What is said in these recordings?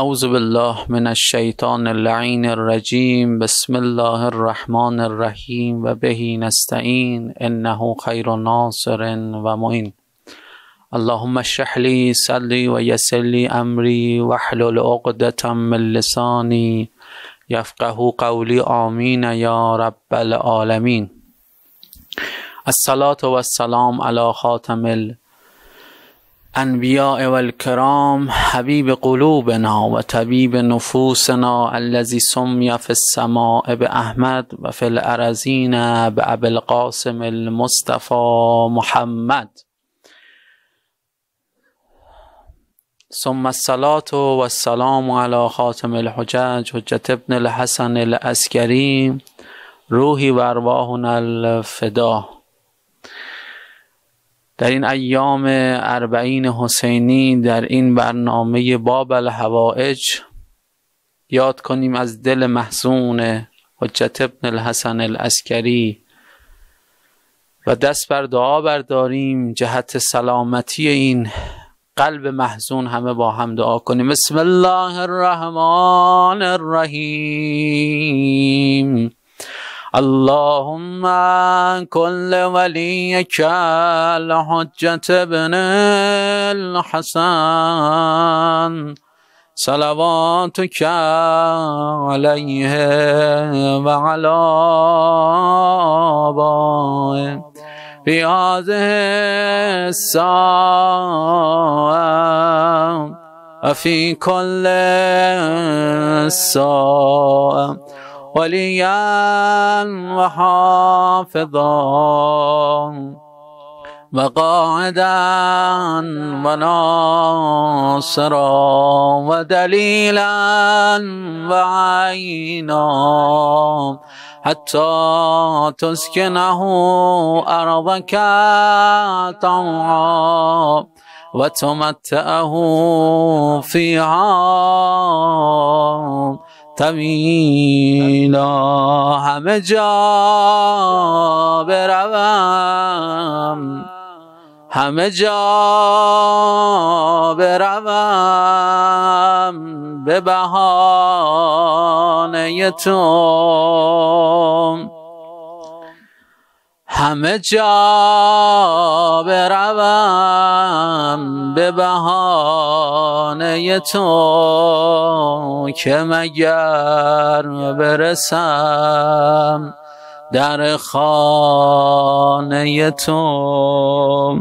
اعوذ بالله من الشیطان اللعین الرجیم بسم الله الرحمن الرحیم و بهی نستعین انه خیر ناصر و معین اللهم اشرح لی و ويسر امری امري واحلل عقدة من لساني يفقه قولي آمين يا رب العالمين الصلاة والسلام على خاتم انبیاء و الکرام حبیب قلوبنا و طبیب نفوسنا الذی سمی فی السماء به احمد و فی الارزین به القاسم المصطفى محمد ثم الصلاة والسلام على خاتم الحجاج حجت ابن الحسن الاسکری روحی و ارواحنا در این ایام اربعین حسینی در این برنامه باب حوائج یاد کنیم از دل محزون حجت ابن الحسن الاسکری و دست بر دعا برداریم جهت سلامتی این قلب محزون همه با هم دعا کنیم بسم الله الرحمن الرحیم اللهم كل وليك الحجة ابن الحسن صلواتك عليه وعلى آبائه في هذه الساعة وفي كل الساعه وليا وحافظا وقاعدا وناصرا ودليلا وعينا حتى تسكنه أرضك طوعا فی فیها طویلا همه جا بروم همه جا بروم به بهانه تو همه جا بروم به بهانه تو که مگر برسم در خانه تو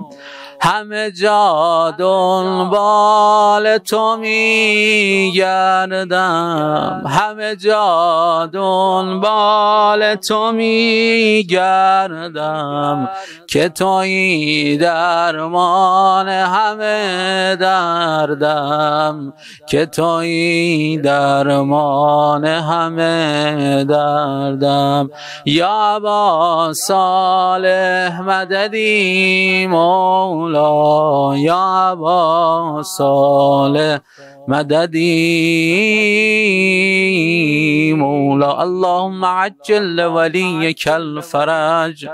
همه جا دنبال تو میگردم همه جا دنبال تو میگردم که توی درمان همه دردم که توی درمان همه دردم یا با صالح مددی مولا یا با صالح مددی مولا اللهم عجل کل الفرج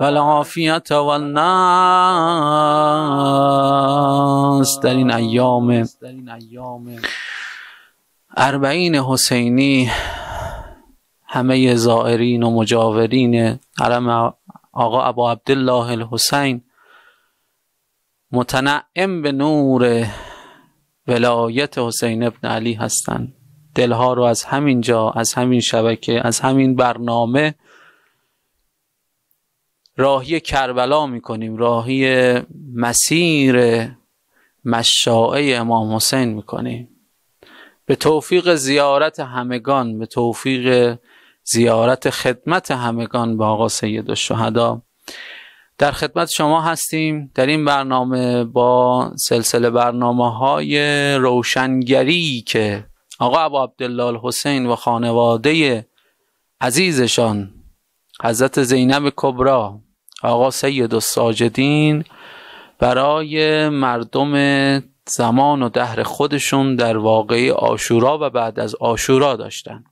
و العافیت و الناس در این ایام اربعین حسینی همه زائرین و مجاورین حرم آقا ابا عبدالله الحسین متنعم به نور ولایت حسین ابن علی هستند دلها رو از همین جا از همین شبکه از همین برنامه راهی کربلا میکنیم راهی مسیر مشاعه امام حسین میکنیم به توفیق زیارت همگان به توفیق زیارت خدمت همگان به آقا سید و شهدا در خدمت شما هستیم در این برنامه با سلسله برنامه های روشنگری که آقا ابو عبدالله حسین و خانواده عزیزشان حضرت زینب کبرا آقا سید ساجدین برای مردم زمان و دهر خودشون در واقعی آشورا و بعد از آشورا داشتن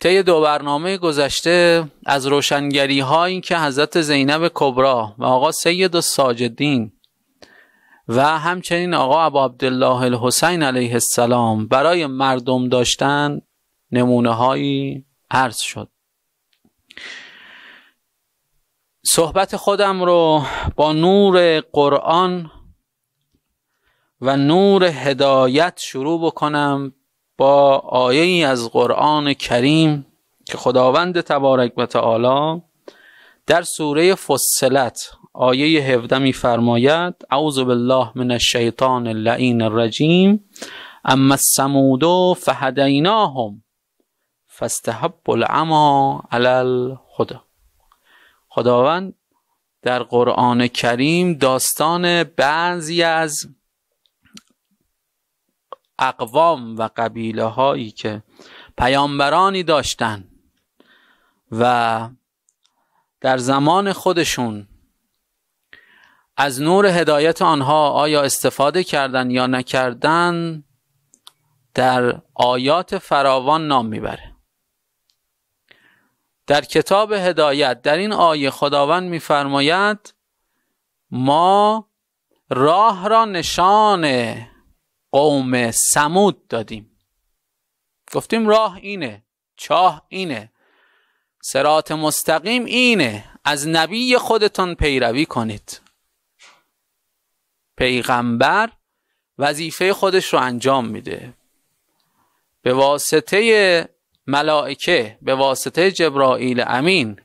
طی دو برنامه گذشته از روشنگری هایی که حضرت زینب کبرا و آقا سید ساجدین و همچنین آقا عبا عبدالله الحسین علیه السلام برای مردم داشتن نمونه هایی عرض شد صحبت خودم رو با نور قرآن و نور هدایت شروع بکنم با آیه ای از قرآن کریم که خداوند تبارک و تعالی در سوره فصلت آیه 17 میفرماید اعوذ بالله من الشیطان اللعین الرجیم اما السمود فهدیناهم فاستحب العمى علل خدا خداوند در قرآن کریم داستان بعضی از اقوام و قبیله هایی که پیامبرانی داشتند و در زمان خودشون از نور هدایت آنها آیا استفاده کردن یا نکردن در آیات فراوان نام میبره در کتاب هدایت در این آیه خداوند میفرماید ما راه را نشان قوم سمود دادیم گفتیم راه اینه چاه اینه سرات مستقیم اینه از نبی خودتان پیروی کنید پیغمبر وظیفه خودش رو انجام میده به واسطه ملائکه به واسطه جبرائیل امین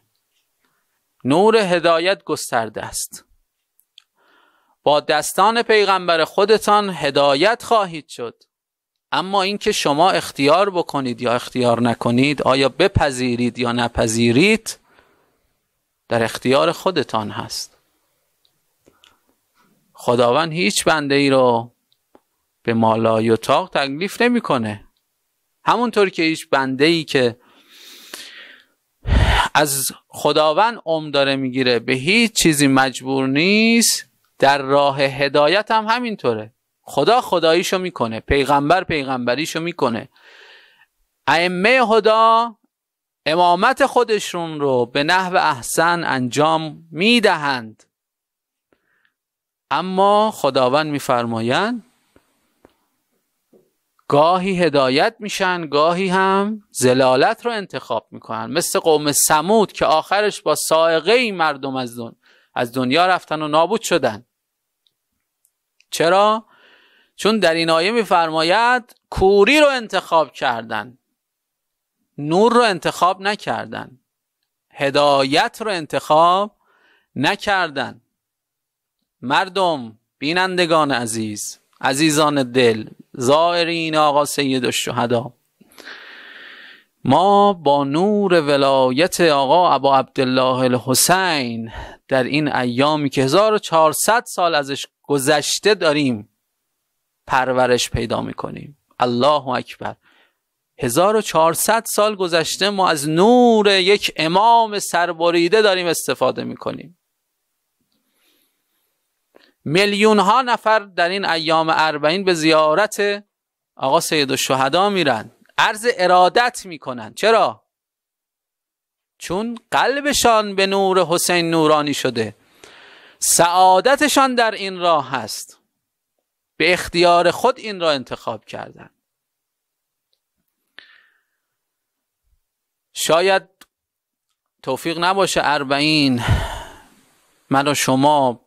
نور هدایت گسترده است با دستان پیغمبر خودتان هدایت خواهید شد اما اینکه شما اختیار بکنید یا اختیار نکنید آیا بپذیرید یا نپذیرید در اختیار خودتان هست خداوند هیچ بنده ای رو به مالای و تاق تکلیف نمیکنه همونطور که هیچ بنده ای که از خداوند عم داره میگیره به هیچ چیزی مجبور نیست در راه هدایت هم همینطوره خدا خداییشو میکنه پیغمبر پیغمبریشو میکنه ائمه خدا امامت خودشون رو به نحو احسن انجام میدهند اما خداوند میفرمایند گاهی هدایت میشن گاهی هم زلالت رو انتخاب میکنن مثل قوم سمود که آخرش با سائقه این مردم از, دن... از دنیا رفتن و نابود شدن چرا؟ چون در این آیه میفرماید کوری رو انتخاب کردن نور رو انتخاب نکردن هدایت رو انتخاب نکردن مردم بینندگان عزیز عزیزان دل زائرین آقا سید الشهدا ما با نور ولایت آقا ابا عبدالله الحسین در این ایامی که 1400 سال ازش گذشته داریم پرورش پیدا میکنیم الله اکبر 1400 سال گذشته ما از نور یک امام سربریده داریم استفاده میکنیم میلیون ها نفر در این ایام اربعین به زیارت آقا سید و شهدا میرن عرض ارادت میکنن چرا؟ چون قلبشان به نور حسین نورانی شده سعادتشان در این راه هست به اختیار خود این را انتخاب کردن شاید توفیق نباشه اربعین من و شما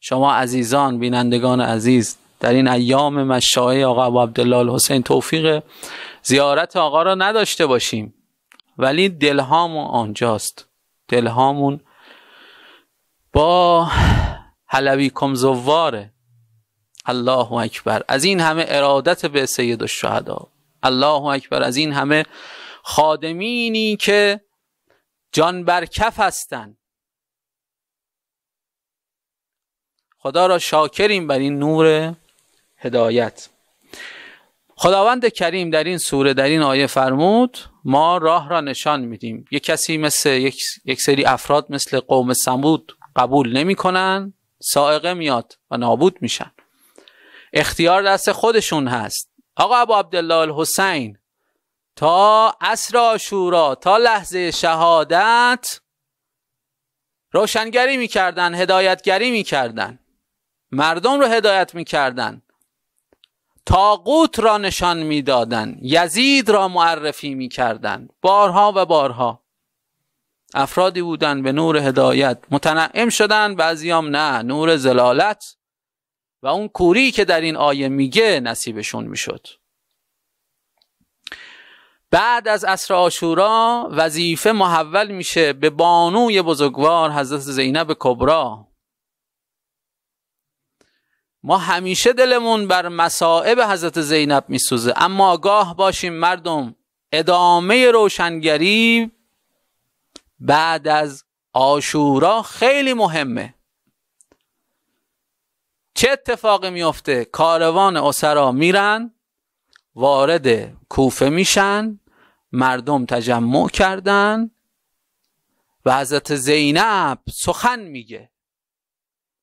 شما عزیزان بینندگان عزیز در این ایام مشایع آقا ابو عبدالله حسین توفیق زیارت آقا را نداشته باشیم ولی دلهامون آنجاست دلهامون با حلوی زواره الله اکبر از این همه ارادت به سید الشهدا الله اکبر از این همه خادمینی که جان برکف هستند خدا را شاکریم بر این نور هدایت خداوند کریم در این سوره در این آیه فرمود ما راه را نشان میدیم یک کسی مثل یک،, یک سری افراد مثل قوم سمود قبول نمیکنن سائقه میاد و نابود میشن اختیار دست خودشون هست آقا ابو عبدالله الحسین تا عصر آشورا تا لحظه شهادت روشنگری میکردن هدایتگری میکردن مردم رو هدایت میکردن تاقوت را نشان میدادند یزید را معرفی میکردند بارها و بارها افرادی بودند به نور هدایت متنعم شدن بعضیام نه نور زلالت و اون کوری که در این آیه میگه نصیبشون میشد بعد از عصر آشورا وظیفه محول میشه به بانوی بزرگوار حضرت زینب کبرا ما همیشه دلمون بر مصائب حضرت زینب میسوزه اما گاه باشیم مردم ادامه روشنگری بعد از آشورا خیلی مهمه چه اتفاقی میفته کاروان اسرا میرن وارد کوفه میشن مردم تجمع کردن و حضرت زینب سخن میگه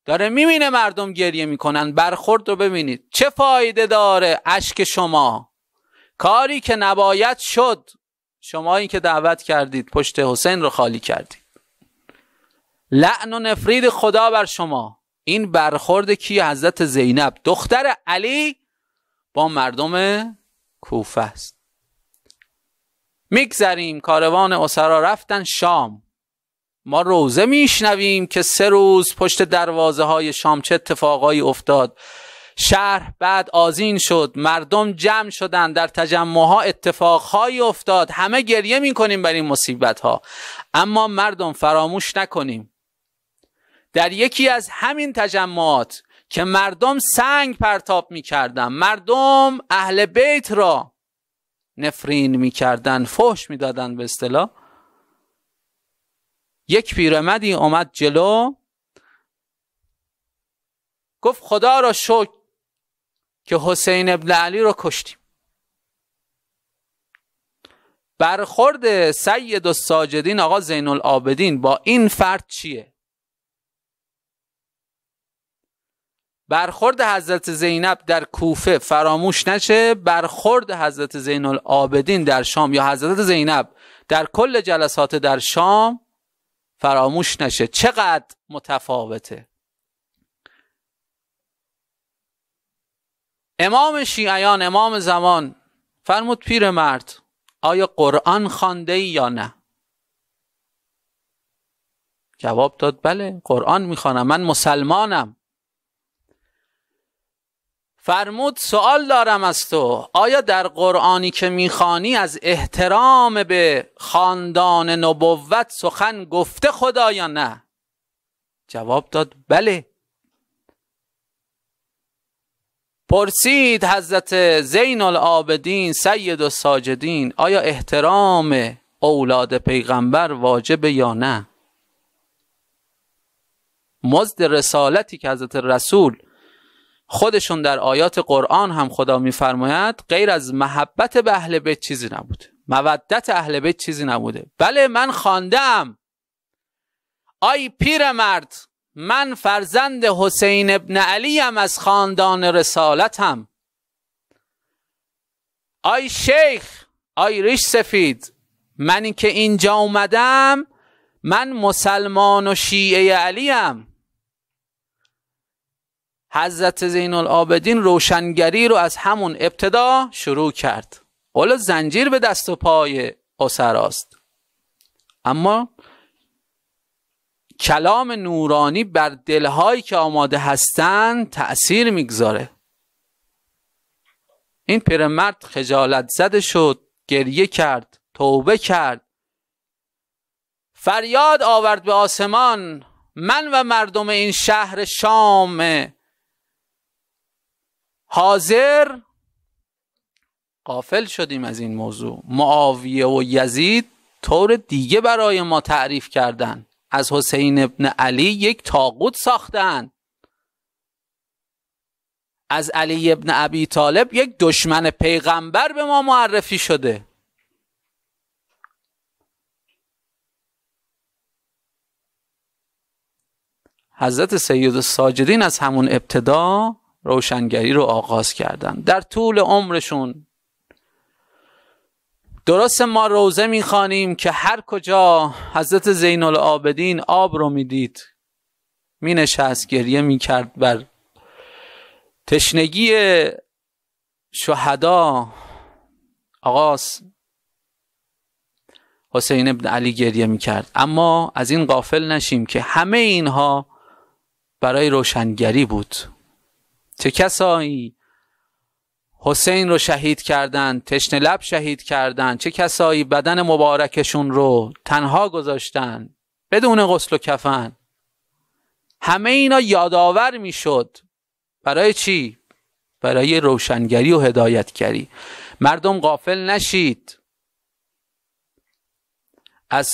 داره میبینه مردم گریه میکنن برخورد رو ببینید چه فایده داره اشک شما کاری که نباید شد شما این که دعوت کردید پشت حسین رو خالی کردید لعن و نفرید خدا بر شما این برخورد کی حضرت زینب دختر علی با مردم کوفه است میگذریم کاروان اسرا رفتن شام ما روزه میشنویم که سه روز پشت دروازه های شام چه اتفاقایی افتاد شهر بعد آزین شد مردم جمع شدن در تجمعها اتفاقهایی افتاد همه گریه میکنیم بر این مصیبت ها اما مردم فراموش نکنیم در یکی از همین تجمعات که مردم سنگ پرتاب میکردن مردم اهل بیت را نفرین میکردن فحش میدادن به اصطلاح یک پیرمدی اومد جلو گفت خدا را شکر که حسین ابن علی رو کشتیم برخورد سید و ساجدین آقا زین العابدین با این فرد چیه برخورد حضرت زینب در کوفه فراموش نشه برخورد حضرت زین العابدین در شام یا حضرت زینب در کل جلسات در شام فراموش نشه چقدر متفاوته امام شیعیان امام زمان فرمود پیر مرد آیا قرآن خانده ای یا نه جواب داد بله قرآن میخوانم من مسلمانم فرمود سوال دارم از تو آیا در قرآنی که میخوانی از احترام به خاندان نبوت سخن گفته خدا یا نه جواب داد بله پرسید حضرت زین العابدین سید و ساجدین آیا احترام اولاد پیغمبر واجب یا نه مزد رسالتی که حضرت رسول خودشون در آیات قرآن هم خدا میفرماید غیر از محبت به اهل بیت چیزی نبوده مودت اهل بیت چیزی نبوده بله من خواندم آی پیر مرد من فرزند حسین ابن علیم از خاندان رسالتم آی شیخ آی ریش سفید من این که اینجا اومدم من مسلمان و شیعه هم حضرت زین العابدین روشنگری رو از همون ابتدا شروع کرد حالا زنجیر به دست و پای اسراست اما کلام نورانی بر دلهایی که آماده هستند تأثیر میگذاره این پیرمرد خجالت زده شد گریه کرد توبه کرد فریاد آورد به آسمان من و مردم این شهر شامه حاضر قافل شدیم از این موضوع معاویه و یزید طور دیگه برای ما تعریف کردن از حسین ابن علی یک تاقود ساختن از علی ابن ابی طالب یک دشمن پیغمبر به ما معرفی شده حضرت سید ساجدین از همون ابتدا روشنگری رو آغاز کردن در طول عمرشون درست ما روزه میخوانیم که هر کجا حضرت زین العابدین آب رو میدید مینشست گریه میکرد بر تشنگی شهدا آغاز حسین ابن علی گریه میکرد اما از این قافل نشیم که همه اینها برای روشنگری بود چه کسایی حسین رو شهید کردند تشنه لب شهید کردن چه کسایی بدن مبارکشون رو تنها گذاشتن بدون غسل و کفن همه اینا یادآور میشد برای چی برای روشنگری و هدایتگری مردم غافل نشید از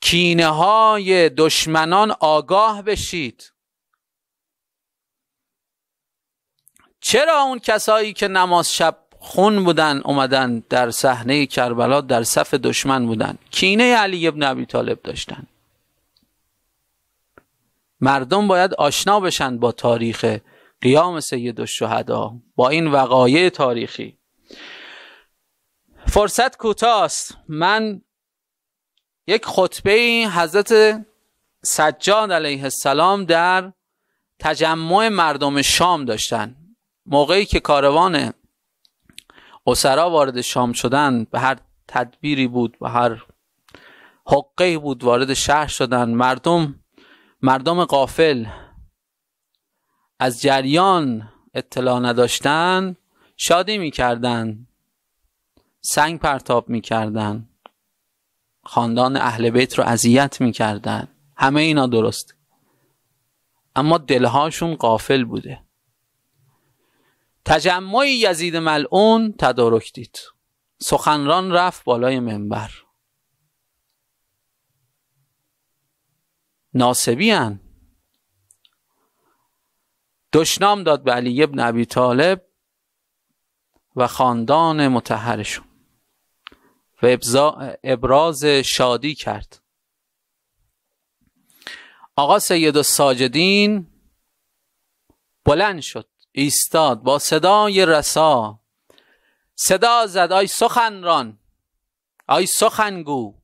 کینه های دشمنان آگاه بشید چرا اون کسایی که نماز شب خون بودن اومدن در صحنه کربلا در صف دشمن بودن کینه علی ابن ابی طالب داشتن مردم باید آشنا بشن با تاریخ قیام سید با این وقایع تاریخی فرصت کوتاست من یک خطبه حضرت سجاد علیه السلام در تجمع مردم شام داشتن موقعی که کاروان اسرا وارد شام شدن به هر تدبیری بود به هر حقه بود وارد شهر شدن مردم مردم قافل از جریان اطلاع نداشتن شادی میکردن سنگ پرتاب میکردن خاندان اهل بیت رو اذیت میکردن همه اینا درست اما دلهاشون قافل بوده تجمع یزید ملعون تدارک دید سخنران رفت بالای منبر ناسبیان دشنام داد به علی ابن ابی طالب و خاندان متحرشون و ابراز شادی کرد آقا سید ساجدین بلند شد ایستاد با صدای رسا صدا زد آی سخنران آی سخنگو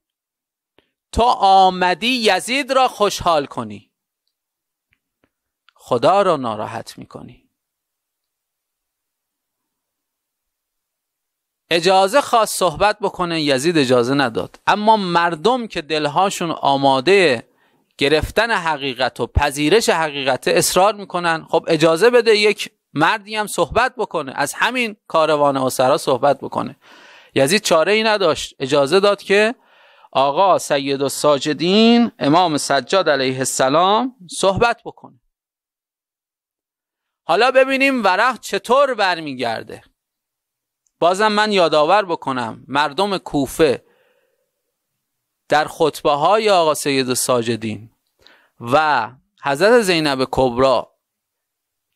تو آمدی یزید را خوشحال کنی خدا را ناراحت میکنی اجازه خواست صحبت بکنه یزید اجازه نداد اما مردم که دلهاشون آماده گرفتن حقیقت و پذیرش حقیقت اصرار میکنن خب اجازه بده یک مردی هم صحبت بکنه از همین کاروان اسرا صحبت بکنه یزید چاره ای نداشت اجازه داد که آقا سید و ساجدین امام سجاد علیه السلام صحبت بکنه حالا ببینیم ورق چطور برمیگرده بازم من یادآور بکنم مردم کوفه در خطبه های آقا سید ساجدین و حضرت زینب کبرا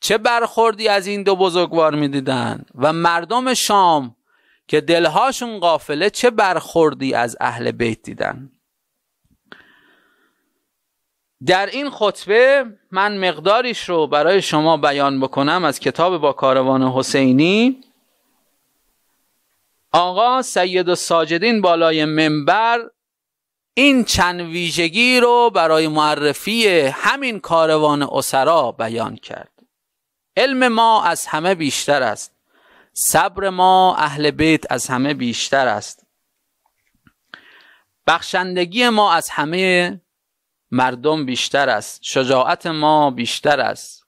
چه برخوردی از این دو بزرگوار میدیدن و مردم شام که دلهاشون قافله چه برخوردی از اهل بیت دیدن در این خطبه من مقداریش رو برای شما بیان بکنم از کتاب با کاروان حسینی آقا سید ساجدین بالای منبر این چند ویژگی رو برای معرفی همین کاروان اسرا بیان کرد علم ما از همه بیشتر است صبر ما اهل بیت از همه بیشتر است بخشندگی ما از همه مردم بیشتر است شجاعت ما بیشتر است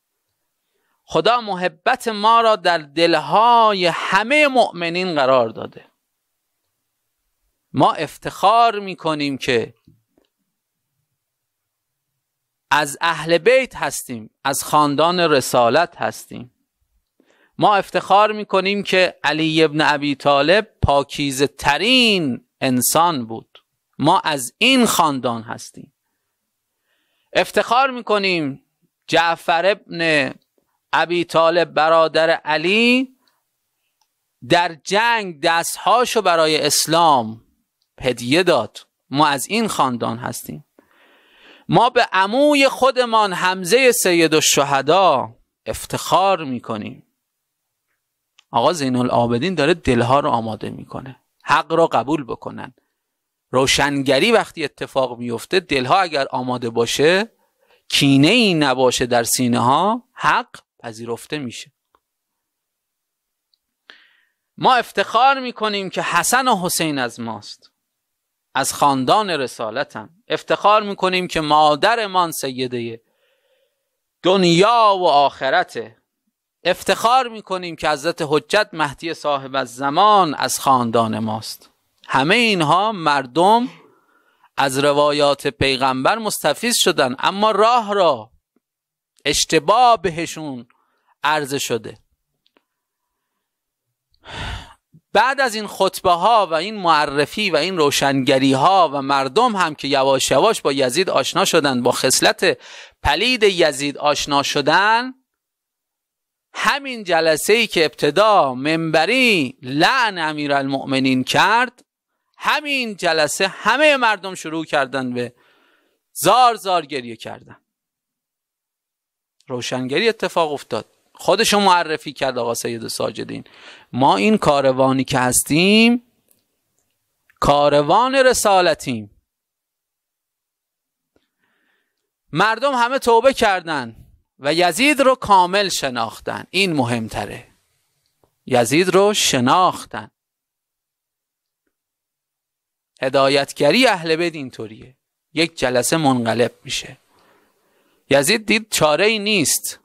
خدا محبت ما را در دلهای همه مؤمنین قرار داده ما افتخار میکنیم که از اهل بیت هستیم از خاندان رسالت هستیم ما افتخار میکنیم که علی ابن ابی طالب پاکیز ترین انسان بود ما از این خاندان هستیم افتخار میکنیم جعفر ابن ابی طالب برادر علی در جنگ دستهاشو برای اسلام هدیه داد ما از این خاندان هستیم ما به عموی خودمان حمزه سید شهدا افتخار میکنیم آقا زین العابدین داره دلها رو آماده میکنه حق را قبول بکنن روشنگری وقتی اتفاق میفته دلها اگر آماده باشه کینه ای نباشه در سینه ها حق پذیرفته میشه ما افتخار میکنیم که حسن و حسین از ماست از خاندان رسالتم افتخار میکنیم که مادرمان سیده دنیا و آخرته افتخار میکنیم که حضرت حجت مهدی صاحب از زمان از خاندان ماست همه اینها مردم از روایات پیغمبر مستفیض شدن اما راه را اشتباه بهشون عرضه شده بعد از این خطبه ها و این معرفی و این روشنگری ها و مردم هم که یواش یواش با یزید آشنا شدن با خصلت پلید یزید آشنا شدن همین جلسه ای که ابتدا منبری لعن امیرالمؤمنین کرد همین جلسه همه مردم شروع کردن به زار زار گریه کردن روشنگری اتفاق افتاد خودشو معرفی کرد آقا سید ساجدین ما این کاروانی که هستیم کاروان رسالتیم مردم همه توبه کردن و یزید رو کامل شناختن این مهمتره یزید رو شناختن هدایتگری اهل بد اینطوریه یک جلسه منقلب میشه یزید دید چاره ای نیست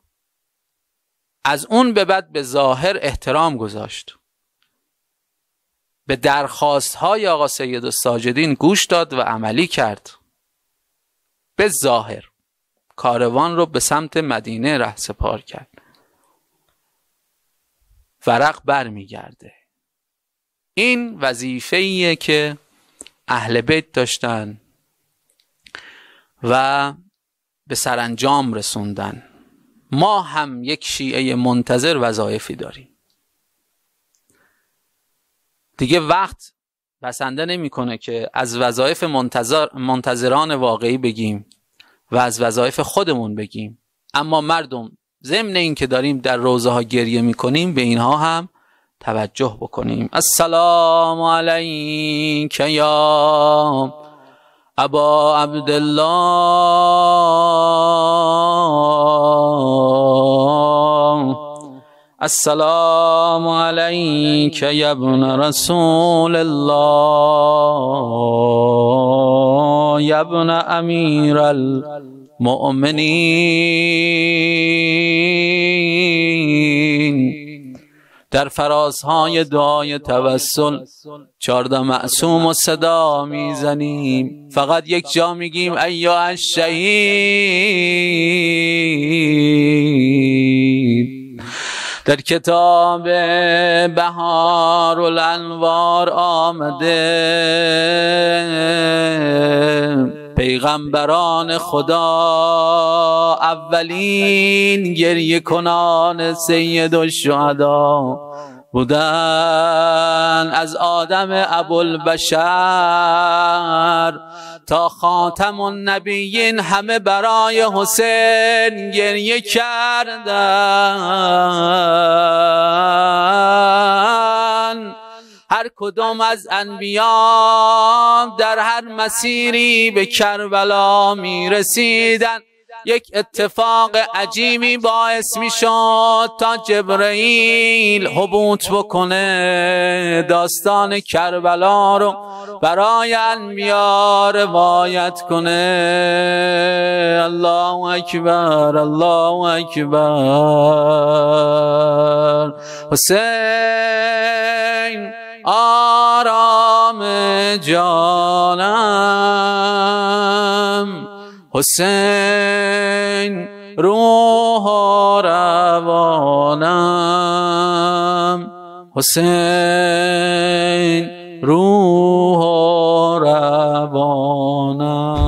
از اون به بعد به ظاهر احترام گذاشت به درخواست های آقا سید و ساجدین گوش داد و عملی کرد به ظاهر کاروان رو به سمت مدینه ره سپار کرد ورق بر گرده این وظیفه ایه که اهل بیت داشتن و به سرانجام رسوندن ما هم یک شیعه منتظر وظایفی داریم دیگه وقت بسنده نمیکنه که از وظایف منتظر منتظران واقعی بگیم و از وظایف خودمون بگیم اما مردم ضمن که داریم در روزه ها گریه میکنیم به اینها هم توجه بکنیم السلام علیک یا ابا عبدالله السلام عليك يا ابن رسول الله يا ابن امير المؤمنين در فرازهای دعای توسل چارده معصوم و صدا میزنیم فقط یک جا میگیم ایا الشهید در کتاب بهار الانوار آمده پیغمبران خدا اولین گریه کنان سید و شهدا بودن از آدم ابوالبشر تا خاتم النبیین همه برای حسین گریه کردن هر کدام از انبیا در هر مسیری به کربلا می رسیدن یک اتفاق عجیبی باعث می شد تا جبرئیل حبوت بکنه داستان کربلا رو برای انبیا روایت کنه الله اکبر الله اکبر حسین آرام جانم حسین روح روانم حسین روح روانم